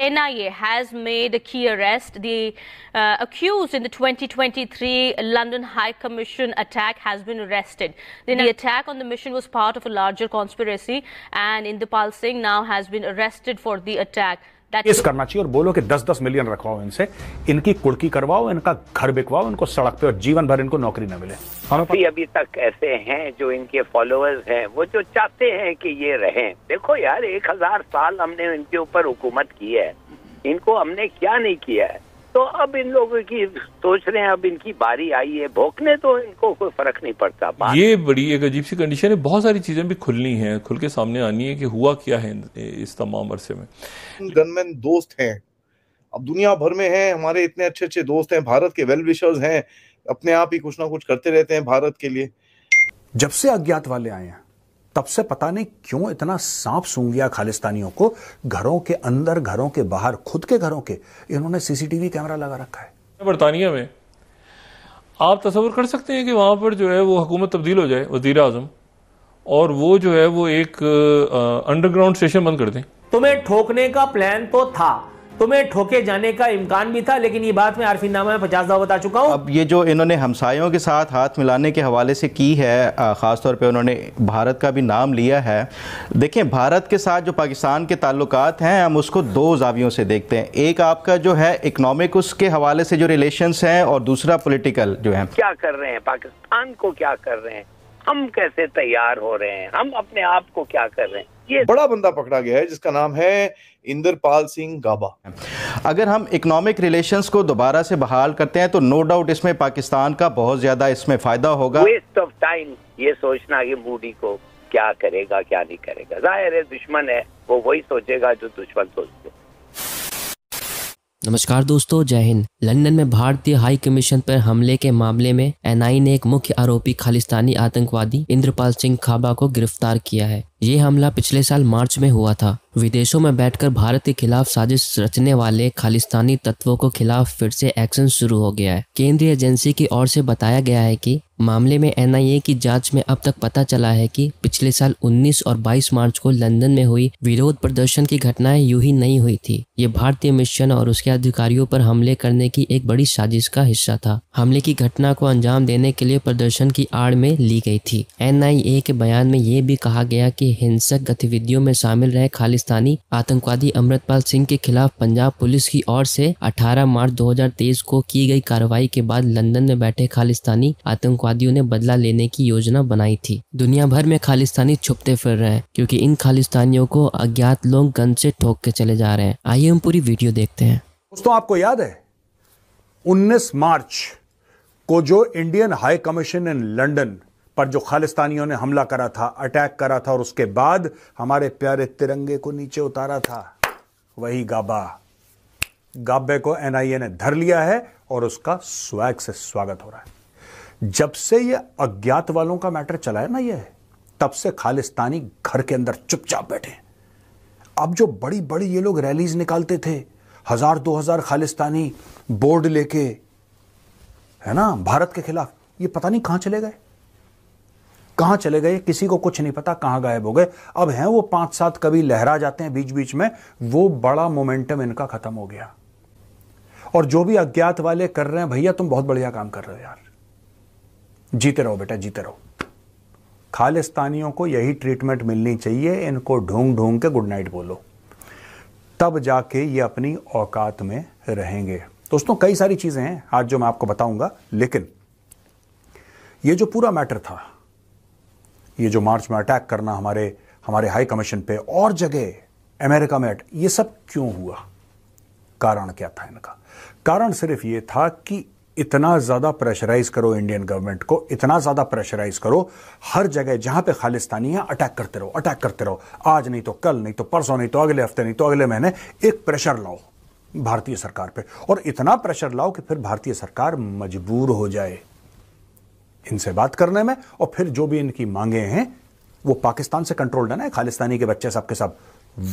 NIA has made a key arrest. The uh, accused in the 2023 London High Commission attack has been arrested. The, the attack on the mission was part of a larger conspiracy and Indipal Singh now has been arrested for the attack. Case करना चाहिए और बोलो कि दस दस million रखवाओ इनसे इनकी कुड़की करवाओ इनका घर बिकवाओ इनको सड़क पे और जीवन भर इनको नौकरी न मिले हम अभी तक ऐसे हैं जो इनके फॉलोअर्स हैं वो जो चाहते हैं कि ये रहें देखो यार एक हजार साल हमने इनके ऊपर हुकूमत की है इनको हमने क्या नहीं किया है तो अब इन लोगों की सोच रहे हैं अब इनकी बारी आई है भोकने तो इनको कोई फर्क नहीं पड़ता ये बड़ी एक अजीब सी कंडीशन है बहुत सारी चीजें भी खुलनी है खुल के सामने आनी है कि हुआ क्या है इस तमाम अरसे में गनमैन दोस्त हैं अब दुनिया भर में हैं हमारे इतने अच्छे अच्छे दोस्त हैं भारत के वेल विशर्स हैं अपने आप ही कुछ ना कुछ करते रहते हैं भारत के लिए जब से अज्ञात वाले आए हैं तब से पता नहीं क्यों इतना सांप सूंघ गया खालिस्तानियों को घरों के अंदर घरों के बाहर खुद के घरों के इन्होंने सीसीटीवी कैमरा लगा रखा है बरतानिया में आप तस्वर कर सकते हैं कि वहां पर जो है वो हुकूमत तब्दील हो जाए वजीर अजम और वो जो है वो एक अंडरग्राउंड स्टेशन बंद कर दें तुम्हें ठोकने का प्लान तो था तुम्हें ठोके जाने का इम्कान भी था लेकिन ये बात मैं आरफी नामा में पचास दाव बता चुका हूँ अब ये जो इन्होंने हमसायों के साथ हाथ मिलाने के हवाले से की है ख़ासतौर पर उन्होंने भारत का भी नाम लिया है देखें भारत के साथ जो पाकिस्तान के ताल्लुक हैं हम उसको दो जावियों से देखते हैं एक आपका जो है इकनॉमिक उसके हवाले से जो रिलेशन हैं और दूसरा पोलिटिकल जो है क्या कर रहे हैं पाकिस्तान को क्या कर रहे हैं हम कैसे तैयार हो रहे हैं हम अपने आप को क्या कर रहे हैं बड़ा बंदा पकड़ा गया है जिसका नाम है इंद्रपाल सिंह गाबा अगर हम इकोनॉमिक रिलेशंस को दोबारा से बहाल करते हैं तो नो डाउट इसमें पाकिस्तान का बहुत ज्यादा इसमें फायदा होगा वेस्ट ऑफ टाइम ये सोचना कि मोदी को क्या करेगा क्या नहीं करेगा जाहिर है दुश्मन है वो वही सोचेगा जो दुश्मन सोचते नमस्कार दोस्तों जय हिंद लंदन में भारतीय हाई कमीशन पर हमले के मामले में एनआई ने एक मुख्य आरोपी खालिस्तानी आतंकवादी इंद्रपाल सिंह खाबा को गिरफ्तार किया है ये हमला पिछले साल मार्च में हुआ था विदेशों में बैठकर भारत के खिलाफ साजिश रचने वाले खालिस्तानी तत्वों को खिलाफ फिर से एक्शन शुरू हो गया है केंद्रीय एजेंसी की ओर से बताया गया है कि मामले में एनआईए की जांच में अब तक पता चला है कि पिछले साल 19 और 22 मार्च को लंदन में हुई विरोध प्रदर्शन की घटनाएं यूं ही नहीं हुई थी ये भारतीय मिशन और उसके अधिकारियों पर हमले करने की एक बड़ी साजिश का हिस्सा था हमले की घटना को अंजाम देने के लिए प्रदर्शन की आड़ में ली गई थी एन के बयान में ये भी कहा गया की हिंसक गतिविधियों में शामिल रहे खालिस्तानी आतंकवादी अमृतपाल सिंह के खिलाफ पंजाब पुलिस की ओर से अठारह मार्च दो को की गई कार्रवाई के बाद लंदन में बैठे खालिस्तानी आतंकवादी आतंकवादियों ने बदला लेने की योजना बनाई थी दुनिया भर में खालिस्तानी छुपते फिर रहे हैं क्योंकि इन खालिस्तानियों को अज्ञात लोग गन से ठोक के चले जा रहे हैं आइए हम पूरी वीडियो देखते हैं दोस्तों आपको याद है उन्नीस मार्च को जो Indian high commission in London पर जो खालिस्तानियों ने हमला करा था अटैक करा था और उसके बाद हमारे प्यारे तिरंगे को नीचे उतारा था वही गाबा गाबे को एनआईए ने धर लिया है और उसका स्वैग से स्वागत हो रहा है जब से ये अज्ञात वालों का मैटर चला है ना ये तब से खालिस्तानी घर के अंदर चुपचाप बैठे अब जो बड़ी बड़ी ये लोग रैलीज निकालते थे हजार दो हजार खालिस्तानी बोर्ड लेके है ना भारत के खिलाफ ये पता नहीं कहां चले गए कहां चले गए किसी को कुछ नहीं पता कहां गायब हो गए अब हैं वो पांच सात कभी लहरा जाते हैं बीच बीच में वो बड़ा मोमेंटम इनका खत्म हो गया और जो भी अज्ञात वाले कर रहे हैं भैया तुम बहुत बढ़िया काम कर रहे हो यार जीते रहो बेटा जीते रहो खालिस्तानियों को यही ट्रीटमेंट मिलनी चाहिए इनको ढूंढ ढूंढ के गुड नाइट बोलो तब जाके ये अपनी औकात में रहेंगे दोस्तों कई सारी चीज़ें हैं आज जो मैं आपको बताऊंगा लेकिन ये जो पूरा मैटर था ये जो मार्च में अटैक करना हमारे हमारे हाई कमीशन पे और जगह अमेरिका में ये सब क्यों हुआ कारण क्या था इनका कारण सिर्फ ये था कि इतना ज़्यादा प्रेशराइज करो इंडियन गवर्नमेंट को इतना ज़्यादा प्रेशराइज करो हर जगह जहां पे खालिस्तानी है अटैक करते रहो अटैक करते रहो आज नहीं तो कल नहीं तो परसों नहीं तो अगले हफ्ते नहीं तो अगले महीने एक प्रेशर लाओ भारतीय सरकार पे और इतना प्रेशर लाओ कि फिर भारतीय सरकार मजबूर हो जाए इनसे बात करने में और फिर जो भी इनकी मांगे हैं वो पाकिस्तान से कंट्रोल्ड है ना खालिस्तानी के बच्चे सबके सब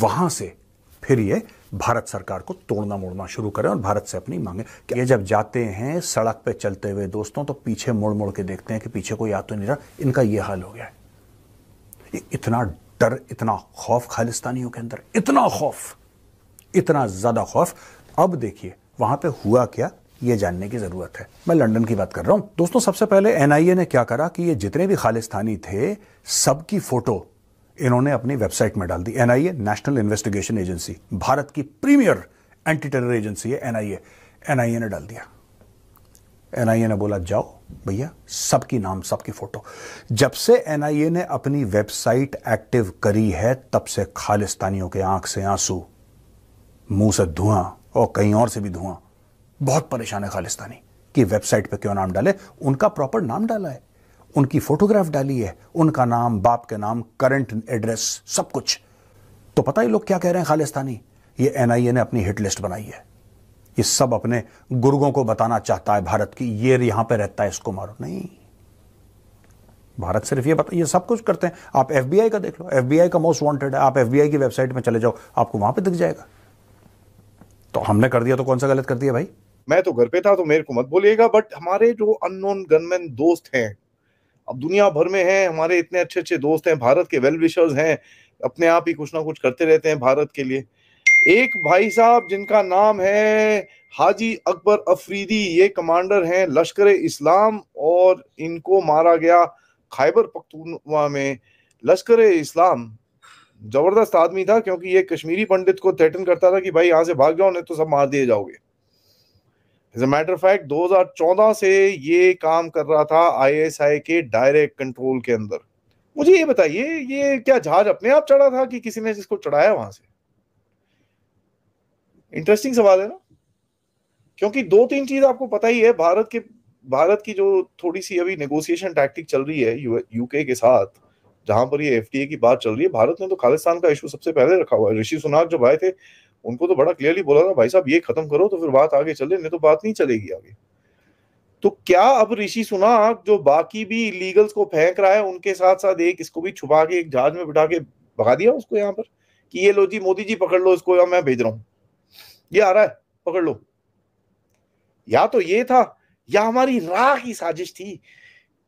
वहां से फिर ये भारत सरकार को तोड़ना मोड़ना शुरू करें और भारत से अपनी मांगे ये जब जाते हैं सड़क पे चलते हुए दोस्तों तो पीछे मुड़ मुड़ के देखते हैं कि पीछे कोई आ तो नहीं रहा इनका ये हाल हो गया है ये इतना डर इतना खौफ खालिस्तानियों के अंदर इतना खौफ इतना ज़्यादा खौफ अब देखिए वहां पे हुआ क्या ये जानने की ज़रूरत है मैं लंदन की बात कर रहा हूं दोस्तों सबसे पहले एनआईए ने क्या करा कि ये जितने भी खालिस्तानी थे सबकी फ़ोटो इन्होंने अपनी वेबसाइट में डाल दी एनआईए नेशनल इन्वेस्टिगेशन एजेंसी भारत की प्रीमियर एंटी टेरर एजेंसी है एनआईए एनआईए ने डाल दिया एनआईए ने बोला जाओ भैया सबकी नाम सबकी फोटो जब से एनआईए ने अपनी वेबसाइट एक्टिव करी है तब से खालिस्तानियों के आंख से आंसू मुंह से धुआं और कहीं और से भी धुआं बहुत परेशान है खालिस्तानी कि वेबसाइट पे क्यों नाम डाले उनका प्रॉपर नाम डाला है उनकी फोटोग्राफ डाली है उनका नाम बाप के नाम करंट एड्रेस सब कुछ तो पता ही लोग क्या कह रहे हैं खालिस्तानी ये एनआईए ने अपनी हिट लिस्ट बनाई है ये सब अपने गुर्गों को बताना चाहता है भारत की ये यहां पर रहता है इसको मारो नहीं भारत सिर्फ ये बता ये सब कुछ करते हैं आप एफबीआई का देख लो एफबीआई का मोस्ट वांटेड है आप एफबीआई की वेबसाइट में चले जाओ आपको वहां पे दिख जाएगा तो हमने कर दिया तो कौन सा गलत कर दिया भाई मैं तो घर पे था तो मेरे को मत बोलिएगा बट हमारे जो अननोन गनमैन दोस्त हैं अब दुनिया भर में है हमारे इतने अच्छे अच्छे दोस्त हैं भारत के वेल विशर्स हैं अपने आप ही कुछ ना कुछ करते रहते हैं भारत के लिए एक भाई साहब जिनका नाम है हाजी अकबर अफरीदी ये कमांडर हैं लश्कर इस्लाम और इनको मारा गया खैबर पख्तूनवा में लश्कर इस्लाम जबरदस्त आदमी था क्योंकि ये कश्मीरी पंडित को थ्रेटन करता था कि भाई यहाँ से भाग जाओ नहीं तो सब मार दिए जाओगे एज ए मैटर फैक्ट 2014 से ये काम कर रहा था आईएसआई के डायरेक्ट कंट्रोल के अंदर मुझे ये बताइए ये क्या जहाज अपने आप चढ़ा था कि किसी ने जिसको चढ़ाया वहां से इंटरेस्टिंग सवाल है ना क्योंकि दो तीन चीज आपको पता ही है भारत के भारत की जो थोड़ी सी अभी नेगोशिएशन टैक्टिक चल रही है यूके के साथ जहां पर ये एफटीए की बात चल रही है भारत ने तो खालिस्तान का इशू सबसे पहले रखा हुआ है ऋषि सुनाक जब आए थे उनको तो बड़ा क्लियरली बोला था भाई साहब ये खत्म करो तो फिर बात आगे चले नहीं तो बात नहीं चलेगी आगे तो क्या अब ऋषि सुनाक जो बाकी भी लीगल्स को फेंक रहा है उनके साथ साथ एक इसको भी छुपा के एक जहाज में बिठा के भगा दिया उसको यहाँ पर कि ये लो जी मोदी जी पकड़ लो इसको या मैं भेज रहा हूं ये आ रहा है पकड़ लो या तो ये था या हमारी राह की साजिश थी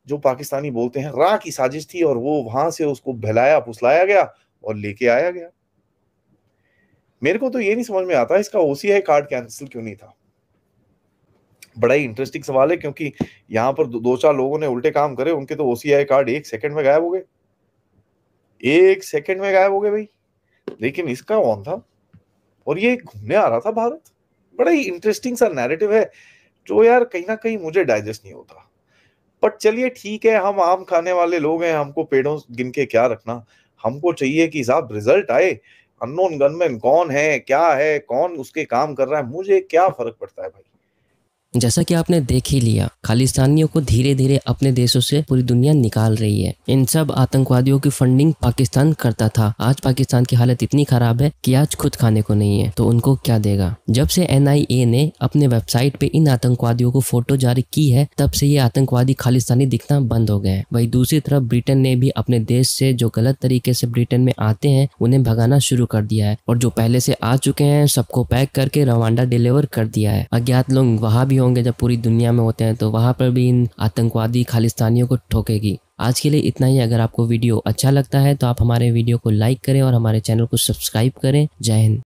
जो पाकिस्तानी बोलते हैं राह की साजिश थी और वो वहां से उसको बहलाया फुसलाया गया और लेके आया गया मेरे को तो ये नहीं समझ में आता इसका ओसीआई कार्ड कैंसिल क्यों नहीं था बड़ा ही इंटरेस्टिंग सवाल है क्योंकि यहाँ पर दो, दो चार लोगों ने उल्टे काम करे उनके तो ओसीआई कार्ड एक सेकंड में गायब हो गए एक सेकंड में गायब हो गए भाई लेकिन इसका ऑन था और ये घूमने आ रहा था भारत बड़ा ही इंटरेस्टिंग सा नैरेटिव है जो यार कहीं ना कहीं मुझे डाइजेस्ट नहीं होता बट चलिए ठीक है हम आम खाने वाले लोग हैं हमको पेड़ों गिन के क्या रखना हमको चाहिए कि साहब रिजल्ट आए अननोन गनमैन कौन है क्या है कौन उसके काम कर रहा है मुझे क्या फर्क पड़ता है भाई जैसा कि आपने देख ही लिया खालिस्तानियों को धीरे धीरे अपने देशों से पूरी दुनिया निकाल रही है इन सब आतंकवादियों की फंडिंग पाकिस्तान करता था आज पाकिस्तान की हालत इतनी खराब है कि आज खुद खाने को नहीं है तो उनको क्या देगा जब से एन ने अपने वेबसाइट पे इन आतंकवादियों को फोटो जारी की है तब से ये आतंकवादी खालिस्तानी दिखना बंद हो गए हैं वही दूसरी तरफ ब्रिटेन ने भी अपने देश से जो गलत तरीके से ब्रिटेन में आते हैं उन्हें भगाना शुरू कर दिया है और जो पहले से आ चुके हैं सबको पैक करके रवांडा डिलीवर कर दिया है अज्ञात लोग वहां भी होंगे जब पूरी दुनिया में होते हैं तो वहाँ पर भी इन आतंकवादी खालिस्तानियों को ठोकेगी आज के लिए इतना ही अगर आपको वीडियो अच्छा लगता है तो आप हमारे वीडियो को लाइक करें और हमारे चैनल को सब्सक्राइब करें जय हिंद